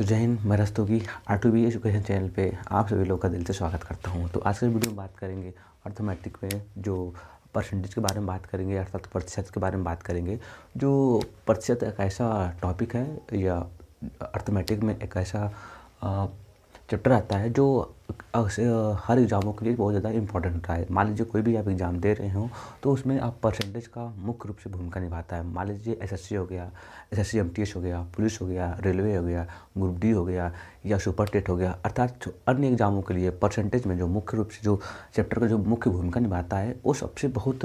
तो जय हिंद मैं रस्तों की R two B education channel पे आप सभी लोग का दिल से स्वागत करता हूँ तो आज के वीडियो में बात करेंगे अर्थमेटिक में जो परसेंटेज के बारे में बात करेंगे अर्थात प्रतिशत के बारे में बात करेंगे जो प्रतिशत एक ऐसा टॉपिक है या अर्थमेटिक में एक ऐसा चैप्टर आता है जो हर एग्ज़ामों के लिए बहुत ज़्यादा इंपॉर्टेंट होता है मान लीजिए कोई भी आप एग्ज़ाम दे रहे हो तो उसमें आप परसेंटेज का मुख्य रूप से भूमिका निभाता है मान लीजिए एसएससी हो गया एसएससी एमटीएस हो गया पुलिस हो गया रेलवे हो गया ग्रुप डी हो गया या सुपर टेट हो गया अर्थात अन्य एग्ज़ामों के लिए परसेंटेज में जो मुख्य रूप से जो चैप्टर का जो मुख्य भूमिका निभाता है वो सबसे बहुत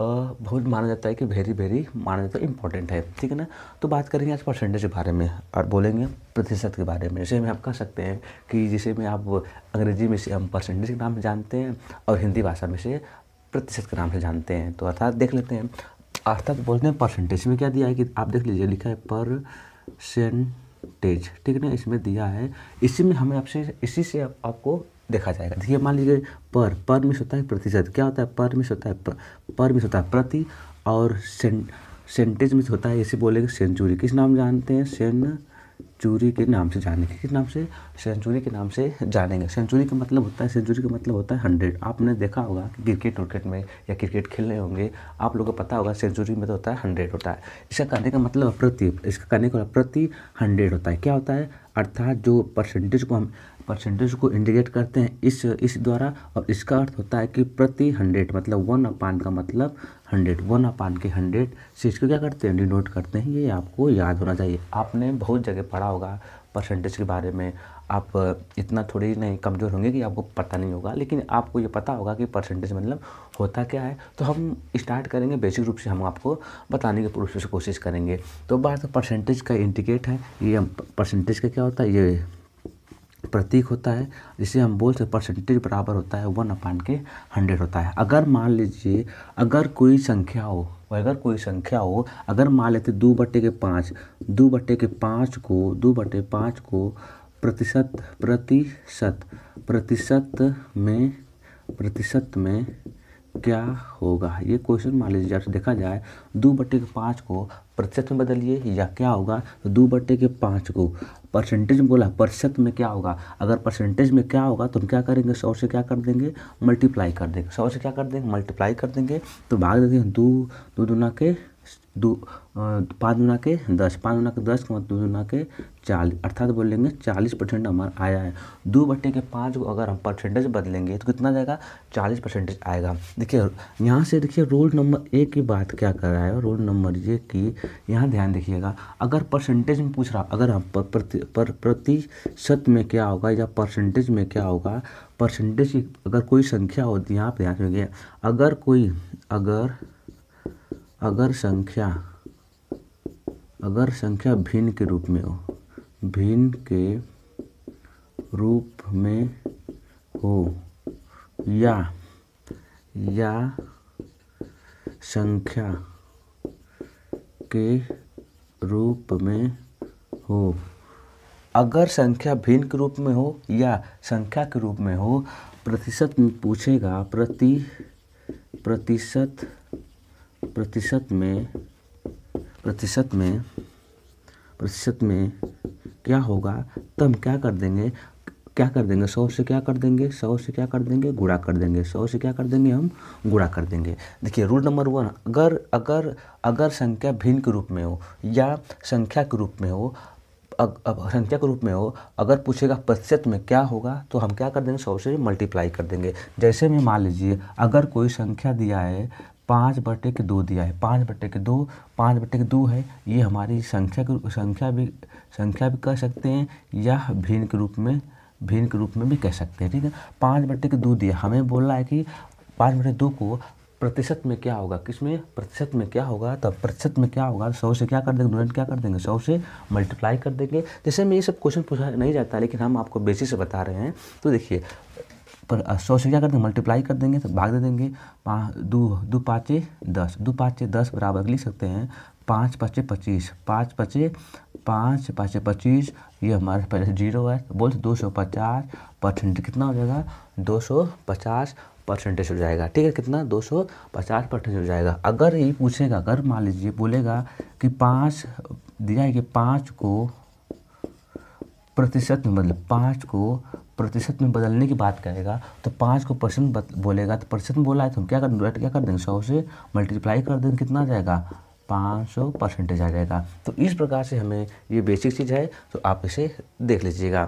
बहुत माना जाता है कि वेरी वेरी माना जाता है इंपॉर्टेंट है ठीक है ना तो बात करेंगे आज परसेंटेज के बारे में और बोलेंगे प्रतिशत के बारे में जैसे में आप कह सकते हैं कि जिसे में आप अंग्रेजी में से हम परसेंटेज के नाम से जानते हैं और हिंदी भाषा में से प्रतिशत के नाम से जानते हैं तो अर्थात देख लेते हैं अर्थात बोलते हैं परसेंटेज में क्या दिया है कि आप देख लीजिए लिखा है परसेंटेज ठीक है ना इसमें दिया है इसी में हमें आपसे इसी से आपको देखा जाएगा देखिए मान लीजिए पर पर मिस होता है प्रतिशत क्या होता है पर मिस होता है पर मिस होता है प्रति और सें, सेंटेज मिस होता है इसे बोलेंगे सेंचुरी किस नाम जानते हैं सेन चूरी के नाम से जानेंगे किस नाम से सेंचुरी के नाम से जानेंगे सेंचुरी का मतलब होता है सेंचुरी का मतलब होता है हंड्रेड आपने देखा होगा कि क्रिकेट विकेट में या क्रिकेट खेलने होंगे आप लोगों को पता होगा सेंचुरी में तो होता है हंड्रेड होता है इसका कहने का मतलब प्रति इसका कहने का मतलब प्रति हंड्रेड होता है क्या होता है अर्थात जो परसेंटेज को हम परसेंटेज को इंडिकेट करते हैं इस इस द्वारा और इसका अर्थ होता है कि प्रति हंड्रेड मतलब वन अपान का मतलब हंड्रेड वन अपान के हंड्रेड से इसको क्या करते हैं डिनोट करते हैं ये आपको याद होना चाहिए आपने बहुत जगह पढ़ा होगा परसेंटेज के बारे में आप इतना थोड़ी नहीं कमज़ोर होंगे कि आपको पता नहीं होगा लेकिन आपको ये पता होगा कि परसेंटेज मतलब होता क्या है तो हम स्टार्ट करेंगे बेसिक रूप से हम आपको बताने की प्रोसेस कोशिश करेंगे तो बात परसेंटेज का इंडिकेट है ये परसेंटेज का क्या होता है ये प्रतीक होता है जिसे हम बोल सकते परसेंटेज बराबर होता है वन अपान के हंड्रेड होता है अगर मान लीजिए अगर कोई संख्या हो अगर कोई संख्या हो अगर मान लेते दो बटे के पाँच दो बटे के पाँच को दो बटे पाँच को प्रतिशत प्रतिशत प्रतिशत में प्रतिशत में क्या होगा ये क्वेश्चन मान लीजिए जब देखा जाए दो बटे के पाँच को प्रतिशत में बदलिए या क्या होगा तो दो बटे के पाँच को परसेंटेज में बोला प्रतिशत में क्या होगा अगर परसेंटेज में क्या होगा तो हम क्या करेंगे सौ से क्या कर देंगे मल्टीप्लाई कर देंगे सौ से क्या कर देंगे मल्टीप्लाई कर देंगे तो भाग देते हैं दो दो दुना के दो पाँच गुना के दस पाँच गुना के दस के मतलब दो गुना के चालीस अर्थात बोलेंगे चालीस परसेंट हमारा आया है दो बटे के पाँच को अगर हम परसेंटेज बदलेंगे तो कितना जाएगा चालीस परसेंटेज आएगा देखिए यहाँ से देखिए रोल नंबर एक की बात क्या कर रहा है रोल नंबर ये कि यहाँ ध्यान देखिएगा अगर परसेंटेज में पूछ रहा अगर हम प्रति पर प्रतिशत में क्या होगा या परसेंटेज में क्या होगा परसेंटेज अगर कोई संख्या होती है यहाँ पर ध्यान रखिए अगर कोई अगर अगर संख्या अगर संख्या भिन्न के रूप में हो भिन्न के रूप में हो या या संख्या के रूप में हो अगर संख्या भिन्न के रूप में हो या संख्या के रूप में हो प्रतिशत पूछेगा प्रति प्रतिशत प्रतिशत में प्रतिशत में प्रतिशत में क्या होगा तब हम क्या कर देंगे क्या कर देंगे सौ से क्या कर देंगे सौ से क्या कर देंगे गुड़ा कर देंगे सौ से क्या कर देंगे हम गुड़ा कर देंगे देखिए रूल नंबर वन अगर अगर अगर संख्या भिन्न के रूप में हो या संख्या के रूप में हो अब संख्या के रूप में हो अगर पूछेगा प्रतिशत में क्या होगा तो हम क्या कर देंगे सौ से मल्टीप्लाई कर देंगे जैसे में मान लीजिए अगर कोई संख्या दिया है पाँच बटे के दो दिया है पाँच बटे के दो पाँच बटे के दो है ये हमारी संख्या के संख्या भी संख्या भी कह सकते हैं या भिन्न के रूप में भिन्न के रूप में भी कह सकते हैं ठीक है पाँच बटे के दो दिया हमें बोलना है कि पाँच बटे दो को प्रतिशत में क्या होगा किस में प्रतिशत में क्या होगा तब प्रतिशत में क्या होगा सौ से क्या कर देंगे डोनेट क्या कर देंगे सौ से मल्टीप्लाई कर देंगे जैसे हमें ये सब क्वेश्चन पूछा नहीं जाता लेकिन हम आपको बेसिस से बता रहे हैं तो देखिए पर सौ से क्या कर देंगे मल्टीप्लाई कर देंगे तो भाग दे देंगे पाँच दो दो पाँचे दस दो पाँचे दस बराबर लिख सकते हैं पाँच पचे पच्चीस पाँच पचे पाँच पाँच पच्चीस ये हमारे पहले जीरो है तो बोल दो सौ पचास परसेंट कितना हो जाएगा दो सौ पचास परसेंटेज हो जाएगा ठीक है कितना दो सौ पचास परसेंटेज हो जाएगा अगर ये पूछेगा अगर मान लीजिए बोलेगा कि पाँच दिया है कि पाँच को प्रतिशत में मतलब पाँच को प्रतिशत में बदलने की बात करेगा तो पाँच को परसेंट बोलेगा तो प्रतिशत में बोला है तो हम क्या कर रेट क्या कर देंगे सौ से मल्टीप्लाई कर देंगे कितना आ जाएगा पाँच सौ परसेंटेज आ जाएगा तो इस प्रकार से हमें ये बेसिक चीज़ है तो आप इसे देख लीजिएगा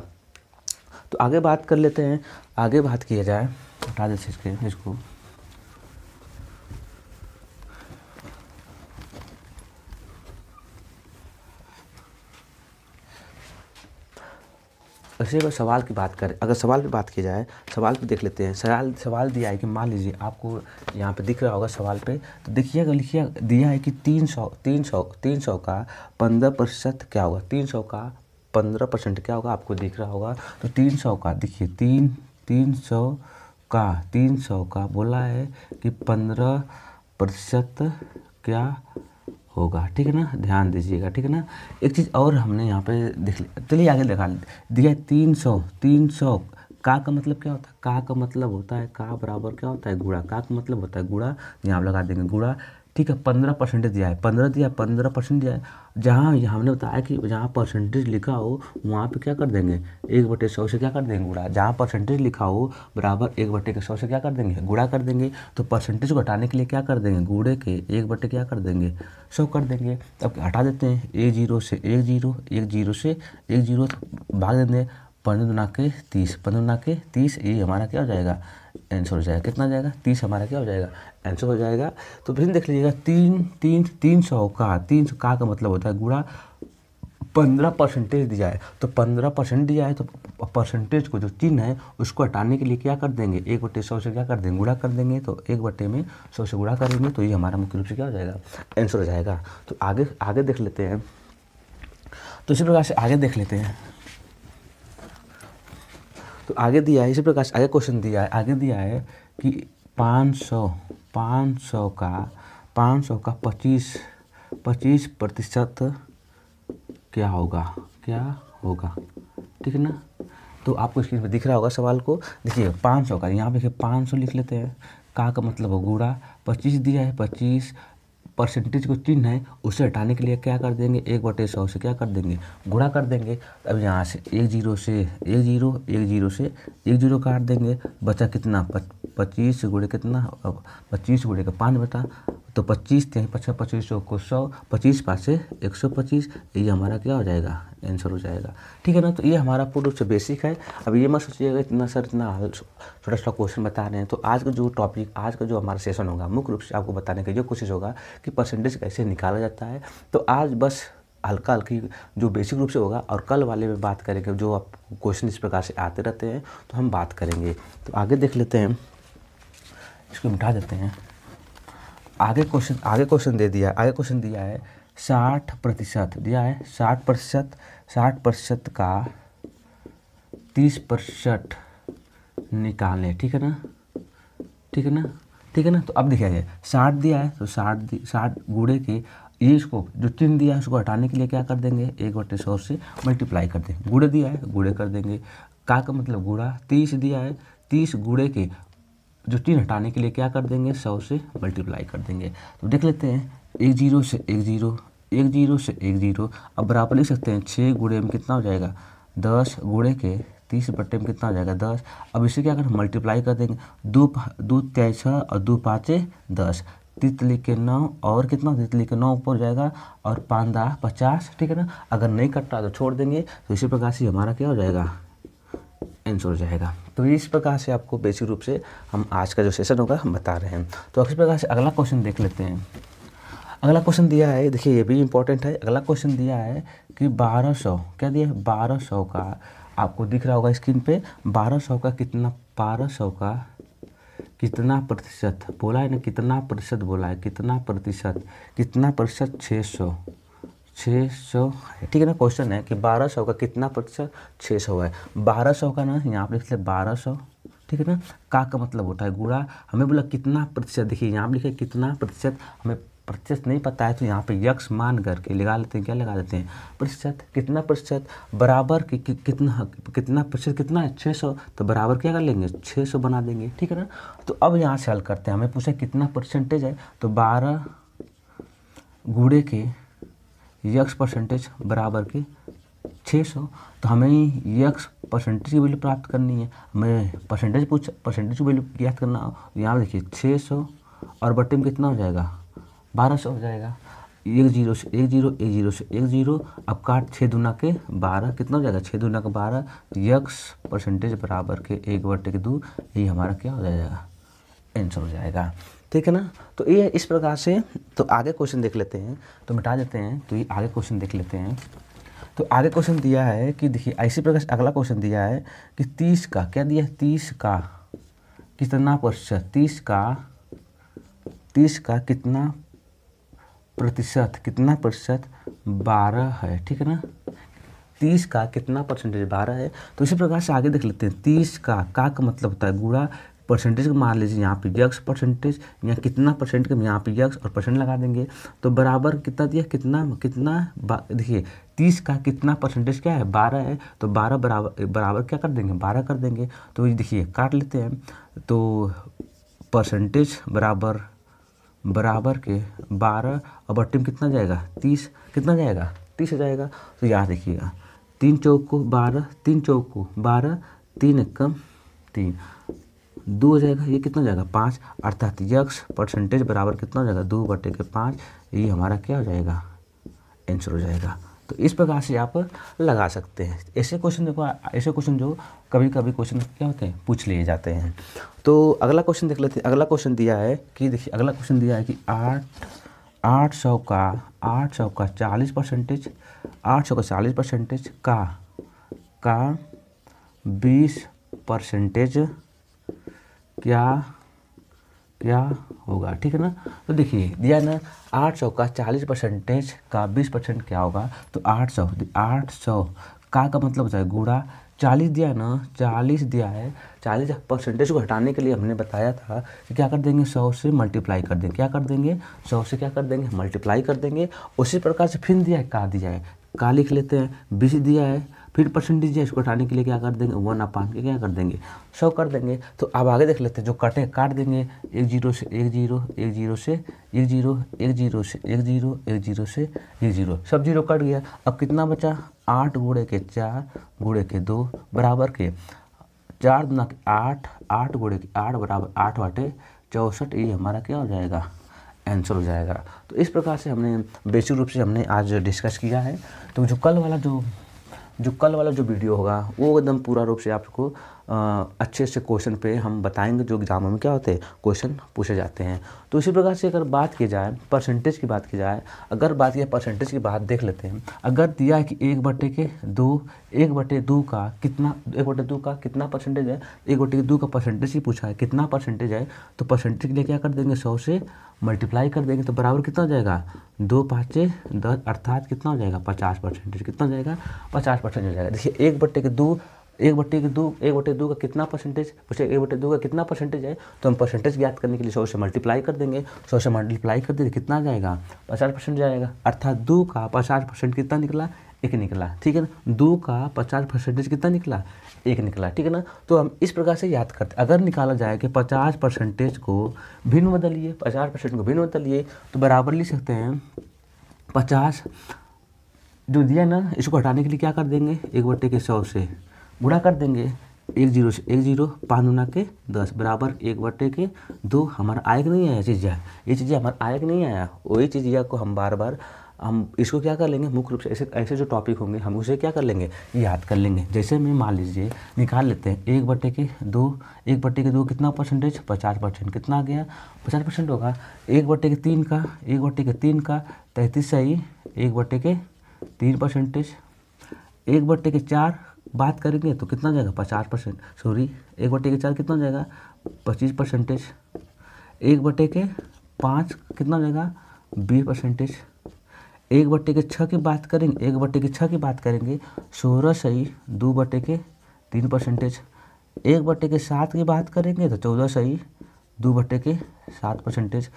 तो आगे बात कर लेते हैं आगे बात किया जाए हटा देते इसके इसको वैसे अगर सवाल की बात करें अगर सवाल की बात की जाए सवाल पर देख लेते हैं सवाल सवाल दिया है कि मान लीजिए आपको यहाँ पे दिख रहा होगा सवाल पे तो देखिए अगर लिखिए दिया है कि तीन सौ तीन सौ तीन सौ का पंद्रह प्रतिशत क्या होगा तीन सौ का पंद्रह परसेंट क्या होगा आपको दिख रहा होगा तो तीन सौ का देखिए तीन तीन सौ का तीन सौ का बोला है कि पंद्रह प्रतिशत क्या होगा ठीक है ना ध्यान दीजिएगा ठीक है ना एक चीज़ और हमने यहाँ पे देख लिया चलिए आगे दिखा दिया तीन सौ तीन सौ का का मतलब क्या होता है का का मतलब होता है का बराबर क्या होता है गुड़ा का का मतलब होता है गुड़ा यहाँ लगा देंगे गुड़ा ठीक है पंद्रह परसेंटेज दिया है पंद्रह दिया पंद्रह परसेंट दिया है जहाँ हमने बताया कि जहाँ परसेंटेज लिखा हो वहाँ पे क्या कर देंगे एक बटे सौ से क्या कर देंगे गुड़ा जहाँ परसेंटेज लिखा हो बराबर एक बटे के सौ से क्या कर देंगे गुड़ा कर देंगे तो परसेंटेज को हटाने के लिए क्या कर देंगे गुड़े के एक बटे क्या कर देंगे सौ कर देंगे अब हटा देते हैं एक जीरो से एक जीरो एक जीरो से एक जीरो भाग देंगे पंद्रह दुना के तीस पंद्रह दुना के तीस ये हमारा क्या हो जाएगा आंसर हो जाएगा कितना जाएगा तीस हमारा क्या हो जाएगा आंसर हो जाएगा तो फिर देख लीजिएगा तीन तीन तीन सौ का तीन सौ का का मतलब होता है गुड़ा पंद्रह परसेंटेज दिया है तो पंद्रह परसेंट दिया है तो परसेंटेज को जो चिन्ह है उसको हटाने के लिए क्या कर देंगे एक बट्टे सौ से क्या कर देंगे गुड़ा कर देंगे तो एक बट्टे में सौ से गुड़ा करेंगे तो ये हमारा मुख्य रूप से क्या हो जाएगा आंसर हो जाएगा तो आगे आगे देख लेते हैं तो इसी प्रकार से आगे देख लेते हैं तो आगे दिया है इसी प्रकार से आगे क्वेश्चन दिया है आगे दिया है कि पाँच सौ पाँच सौ का पाँच सौ का पच्चीस पच्चीस प्रतिशत क्या होगा क्या होगा ठीक है ना तो आपको स्क्रीन पर दिख रहा होगा सवाल को देखिए पाँच सौ का यहाँ पे पाँच सौ लिख लेते हैं का का मतलब हो गुड़ा पच्चीस दिया है पच्चीस परसेंटेज को चिन्ह है उसे हटाने के लिए क्या कर देंगे एक बटे सौ से क्या कर देंगे गुणा कर देंगे अब यहाँ से एक जीरो से एक जीरो एक जीरो से एक जीरो काट देंगे बचा कितना पच्चीस गुड़े कितना पच्चीस गुड़े का पाँच बता तो पच्चीस तेईस पचह पच्चीस सौ को सौ पच्चीस पाँच से एक सौ पच्चीस ये हमारा क्या हो जाएगा आंसर हो जाएगा ठीक है ना तो ये हमारा पूर्ण रूप से बेसिक है अब ये मत सोचिएगा इतना सर इतना छोटा छोटा क्वेश्चन बता रहे हैं तो आज का जो टॉपिक आज का जो हमारा सेशन होगा मुख्य रूप से आपको बताने की जो कोशिश होगा कि परसेंटेज कैसे निकाला जाता है तो आज बस हल्का हल्की जो बेसिक रूप से होगा और कल वाले में बात करेंगे जो आप क्वेश्चन इस प्रकार से आते रहते हैं तो हम बात करेंगे तो आगे देख लेते हैं इसको मिटा देते हैं आगे क्वेश्चन आगे क्वेश्चन दे दिया आगे क्वेश्चन दिया है साठ प्रतिशत दिया है साठ प्रतिशत साठ प्रतिशत का तीस प्रतिशत निकालें ठीक है ना ठीक है ना ठीक है ना तो अब देखा जाए साठ दिया है तो साठ साठ गुड़े के ये इसको जो तीन दिया है उसको हटाने के लिए क्या कर देंगे एक बटे सौ से मल्टीप्लाई कर देंगे गुड़े दिया है गुड़े कर देंगे का का मतलब गुड़ा तीस दिया है तीस गुड़े के जो तीन हटाने के लिए क्या कर देंगे सौ से मल्टीप्लाई कर देंगे तो देख लेते हैं एक जीरो से एक जीरो एक जीरो से एक जीरो अब बराबर लिख सकते हैं छः गुड़े में कितना हो जाएगा दस गुड़े के तीस बट्टे में कितना हो जाएगा दस अब इसे क्या कर मल्टीप्लाई कर देंगे दो दो तय छः और दो पाँचे दस तितली के नौ और कितना तितली के नौ ऊपर जाएगा और पांदा पचास ठीक है ना अगर नहीं कटता तो छोड़ देंगे तो इसी प्रकार से हमारा क्या हो जाएगा आंसर हो जाएगा तो इस प्रकार से आपको बेसिक रूप से हम आज का जो सेशन होगा हम बता रहे हैं तो इस प्रकार से अगला क्वेश्चन देख लेते हैं अगला क्वेश्चन दिया है देखिए ये भी इम्पोर्टेंट है अगला क्वेश्चन दिया है कि 1200 क्या दिया है बारह का आपको दिख रहा होगा स्क्रीन पे 1200 का कितना 1200 का कितना प्रतिशत बोला है ना कितना प्रतिशत बोला है कितना प्रतिशत कितना प्रतिशत 600 छः सौ है ठीक है ना क्वेश्चन है कि बारह सौ का कितना प्रतिशत छः सौ है बारह सौ का ना यहाँ पर लिख लिया बारह सौ ठीक है ना का का मतलब होता है गुड़ा हमें बोला कितना प्रतिशत देखिए यहाँ पर लिखे कितना प्रतिशत हमें प्रतिशत नहीं पता है तो यहाँ पे यक्ष मान करके लगा लेते हैं क्या लगा लेते हैं प्रतिशत कितना प्रतिशत बराबर कि, कि, कितना कितना प्रतिशत कितना है छः सौ तो बराबर क्या कर लेंगे छः सौ बना देंगे ठीक है ना तो अब यहाँ से हल करते हैं हमें पूछा कितना परसेंटेज है तो बारह गुड़े के यक्स परसेंटेज बराबर के 600 तो हमें यक्स परसेंटेज की वैल्यू प्राप्त करनी है हमें परसेंटेज पूछ परसेंटेज की वैल्यू याद करना हो यहाँ देखिए 600 और बट्टे में कितना हो जाएगा 1200 हो जाएगा एक जीरो से एक जीरो एक जीरो से एक जीरो अब काट छः दुना के बारह कितना हो जाएगा छः दुना के बारह यक्स परसेंटेज बराबर के एक बट्टे के दो यही हमारा क्या हो जाएगा आंसर हो जाएगा ठीक है ना तो ये इस प्रकार से तो आगे क्वेश्चन देख लेते हैं तो मिटा देते हैं तो ये आगे क्वेश्चन देख लेते हैं तो आगे क्वेश्चन दिया है कि देखिए इसी प्रकार से अगला क्वेश्चन दिया है कि तीस का क्या दिया है तीस का कितना प्रतिशत तीस का तीस का कितना प्रतिशत कितना प्रतिशत बारह है ठीक है ना तीस का कितना परसेंटेज बारह है तो इसी प्रकार से आगे देख लेते हैं तीस का का का मतलब होता है गुड़ा परसेंटेज मान लीजिए यहाँ पे यक्स परसेंटेज या कितना परसेंट कम यहाँ पे यक्स और परसेंट लगा देंगे तो बराबर कितना दिया कितना कितना देखिए तीस का कितना परसेंटेज क्या है बारह है तो बारह बराबर बराबर क्या कर देंगे बारह कर देंगे तो देखिए काट लेते हैं तो परसेंटेज बराबर बराबर के बारह और बट्टी कितना जाएगा तीस कितना जाएगा तीस जाएगा तो यहाँ देखिएगा तीन चौक को बारह तीन चौक को बारह तीन कम तीन दो हो जाएगा ये कितना हो जाएगा पाँच अर्थात यक्स परसेंटेज बराबर कितना हो जाएगा दो बटे के पाँच ये हमारा क्या हो जाएगा आंसर हो जाएगा तो इस प्रकार से आप लगा सकते हैं ऐसे क्वेश्चन देखो ऐसे क्वेश्चन जो कभी कभी क्वेश्चन क्या होते हैं पूछ लिए जाते हैं तो अगला क्वेश्चन देख लेते हैं अगला क्वेश्चन दिया है कि देखिए अगला क्वेश्चन दिया है कि आठ आठ सौ का आठ सौ का चालीस परसेंटेज आठ सौ का चालीस परसेंटेज का का बीस परसेंटेज क्या क्या होगा ठीक है ना तो देखिए दिया ना आठ सौ का चालीस परसेंटेज का बीस परसेंट क्या होगा तो आठ सौ आठ सौ का का मतलब होता है गुड़ा चालीस दिया ना चालीस दिया है चालीस परसेंटेज को हटाने के लिए हमने बताया था कि क्या कर देंगे सौ से मल्टीप्लाई कर देंगे क्या कर देंगे सौ से क्या कर देंगे मल्टीप्लाई कर देंगे उसी प्रकार से फिर दिया है का दिया है का लिख लेते हैं बीस दिया है फिर परसेंटेज है इसको हटाने के लिए क्या कर देंगे वन अपान के क्या कर देंगे सौ कर देंगे तो अब आगे देख लेते हैं जो कटे काट देंगे एक जीरो से एक जीरो एक जीरो से एक जीरो एक जीरो से एक जीरो एक जीरो से एक जीरो सब जीरो कट गया अब कितना बचा आठ गुड़े के चार गुड़े के दो बराबर के चार दुना के आठ आठ गुड़े के आठ बराबर आठ बाटे चौंसठ ये हमारा क्या हो जाएगा आंसर हो जाएगा तो इस प्रकार से हमने बेसिक रूप से हमने आज डिस्कस किया है तो जो कल वाला जो जो कल वाला जो वीडियो होगा वो एकदम पूरा रूप से आपको अच्छे अच्छे क्वेश्चन पे हम बताएंगे जो एग्ज़ाम में क्या होते हैं क्वेश्चन पूछे जाते हैं तो इसी प्रकार से अगर बात की जाए परसेंटेज की बात की जाए अगर बात की परसेंटेज की बात देख लेते हैं अगर दिया है कि एक बटे के दो एक बटे दो का कितना एक बटे दो का कितना परसेंटेज है एक बटे के दो का परसेंटेज ही पूछा है कितना परसेंटेज है तो परसेंटेज के लिए क्या कर देंगे सौ से मल्टीप्लाई कर देंगे तो बराबर कितना हो जाएगा दो पाँचे दस अर्थात कितना हो जाएगा पचास परसेंटेज कितना हो जाएगा पचास परसेंट हो जाएगा देखिए एक बट्टे के दो एक बटे के दो एक बटे दो का कितना परसेंटेज पूछे एक बटे दो का कितना परसेंटेज है तो हम परसेंटेज ज्ञात करने के लिए सौ से मल्टीप्लाई कर देंगे सौ से मल्टीप्लाई कर देंगे कितना जाएगा पचास परसेंट जाएगा अर्थात दो का पचास परसेंट कितना निकला एक निकला ठीक है ना दो का पचास परसेंटेज कितना निकला एक निकला ठीक है ना तो हम इस प्रकार से याद करते अगर निकाला जाए कि पचास परसेंटेज को भिन्न बदलिए पचास परसेंट को भिन्न बदलिए तो बराबर लिख सकते हैं पचास जो दिया ना इसको हटाने के लिए क्या कर देंगे एक बटे के सौ से गुणा कर देंगे एक जीरो से एक जीरो पाँच गुना के दस बराबर एक बटे के दो हमारा आयक नहीं आया चीज़ ये चीज़ हमारा आयक नहीं आया वही चीज़ को हम बार बार हम इसको क्या कर लेंगे मुख्य रूप से ऐसे ऐसे जो टॉपिक होंगे हम उसे क्या कर लेंगे याद कर लेंगे जैसे मैं मान लीजिए निकाल लेते हैं एक बटे के दो एक बटे के दो कितना परसेंटेज पचास परसेंट कितना आ गया पचास परसेंट होगा एक बटे के तीन का एक बटे के तीन का तैंतीस सही एक बटे के तीन परसेंटेज एक बटे के चार बात करेंगे तो कितना जाएगा पचास परसेंट सॉरी एक बटे के चार कितना जाएगा पच्चीस परसेंटेज एक बटे के पाँच कितना जाएगा बीस परसेंटेज एक बटे के छः की बात करेंगे एक बटे के छः की बात करेंगे सोलह सही दो बटे के तीन परसेंटेज एक बटे के सात की बात करेंगे तो चौदह सही दो बटे के सात परसेंटेज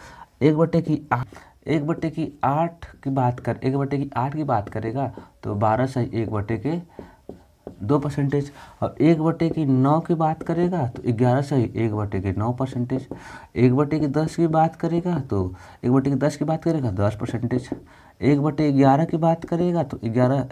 एक बटे की आठ एक बटे की आठ की बात कर एक बटे की आठ की बात करेगा तो बारह सही एक बटे के दो परसेंटेज और एक बटे की नौ की बात करेगा तो ग्यारह ही एक बटे की नौ परसेंटेज एक बटे की दस की बात करेगा तो एक बटे की दस की बात करेगा दस परसेंटेज एक बटे ग्यारह की बात करेगा तो ग्यारह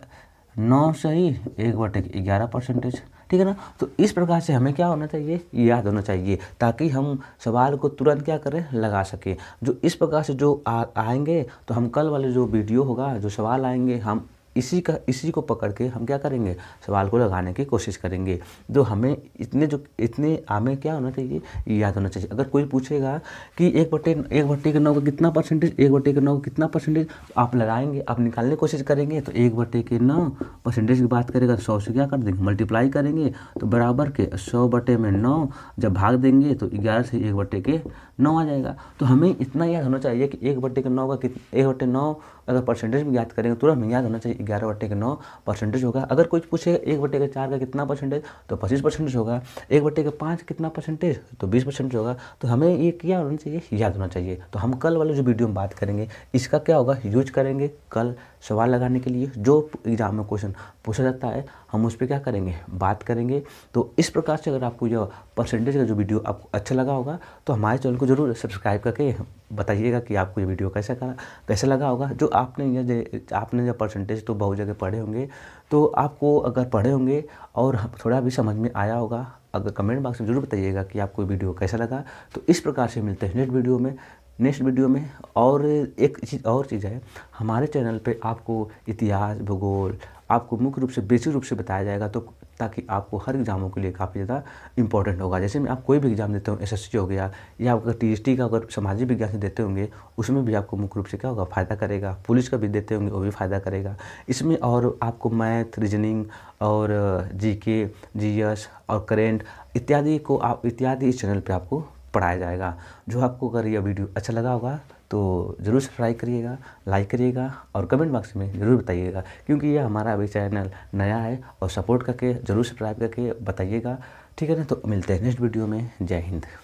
नौ ही एक बटे की ग्यारह परसेंटेज ठीक है ना तो इस प्रकार से हमें क्या होना चाहिए याद होना चाहिए ताकि हम सवाल को तुरंत क्या करें लगा सकें जो इस प्रकार से जो आ, आएंगे तो हम कल वाले जो वीडियो होगा जो सवाल आएंगे हम इसी का इसी को पकड़ के हम क्या करेंगे सवाल को लगाने की कोशिश करेंगे तो हमें इतने जो इतने हमें क्या होना चाहिए याद होना चाहिए अगर कोई पूछेगा कि एक बटे एक भट्टे के नौ का कितना परसेंटेज एक बट्टे के नौ का कितना परसेंटेज आप लगाएंगे आप निकालने की कोशिश करेंगे तो एक बटे के नौ परसेंटेज की बात करेगा तो सौ से क्या कर देंगे मल्टीप्लाई करेंगे तो बराबर के सौ बटे में नौ जब भाग देंगे तो ग्यारह से एक बटे के नौ आ जाएगा तो हमें इतना याद होना चाहिए कि एक बट्टे के नौ का कित एक बटे नौ अगर परसेंटेज में याद करेंगे तुरंत हमें याद होना चाहिए ग्यारह बट्टे के नौ परसेंटेज होगा अगर कोई पूछे एक बट्टे के चार का कितना परसेंटेज तो पच्चीस परसेंटेज होगा एक बट्टे के पाँच कितना परसेंटेज तो बीस परसेंटेज होगा तो हमें ये क्या होना चाहिए याद होना चाहिए तो हम कल वाले जो वीडियो में बात करेंगे इसका क्या होगा यूज करेंगे कल सवाल लगाने के लिए जो एग्ज़ाम में क्वेश्चन पूछा जाता है हम उस पर क्या करेंगे बात करेंगे तो इस प्रकार से अगर आपको यह परसेंटेज का जो वीडियो आपको अच्छा लगा होगा तो हमारे चैनल को ज़रूर सब्सक्राइब करके बताइएगा कि आपको ये वीडियो कैसा कैसा लगा होगा जो आपने यह आपने जब परसेंटेज तो बहुत जगह पढ़े होंगे तो आपको अगर पढ़े होंगे और थोड़ा भी समझ में आया होगा अगर कमेंट बॉक्स में जरूर बताइएगा कि आपको वीडियो कैसा लगा तो इस प्रकार से मिलते हैं नेक्स्ट वीडियो में नेक्स्ट वीडियो में और एक चीज़ और चीज़ है हमारे चैनल पे आपको इतिहास भूगोल आपको मुख्य रूप से बेसिक रूप से बताया जाएगा तो ताकि आपको हर एग्ज़ामों के लिए काफ़ी ज़्यादा इंपॉर्टेंट होगा जैसे मैं आप कोई भी एग्ज़ाम देते हो एस हो गया या आपका टी का अगर सामाजिक विज्ञान से देते होंगे उसमें भी आपको मुख्य रूप से क्या होगा फ़ायदा करेगा पुलिस का भी देते होंगे वो भी फ़ायदा करेगा इसमें और आपको मैथ रीजनिंग और जी के जी और करेंट इत्यादि को आप इत्यादि इस चैनल पर आपको पढ़ाया जाएगा जो आपको अगर यह वीडियो अच्छा लगा होगा तो ज़रूर सब्सक्राइब करिएगा लाइक करिएगा और कमेंट बॉक्स में ज़रूर बताइएगा क्योंकि यह हमारा अभी चैनल नया है और सपोर्ट करके ज़रूर सब्सक्राइब करके बताइएगा ठीक है ना तो मिलते हैं नेक्स्ट वीडियो में जय हिंद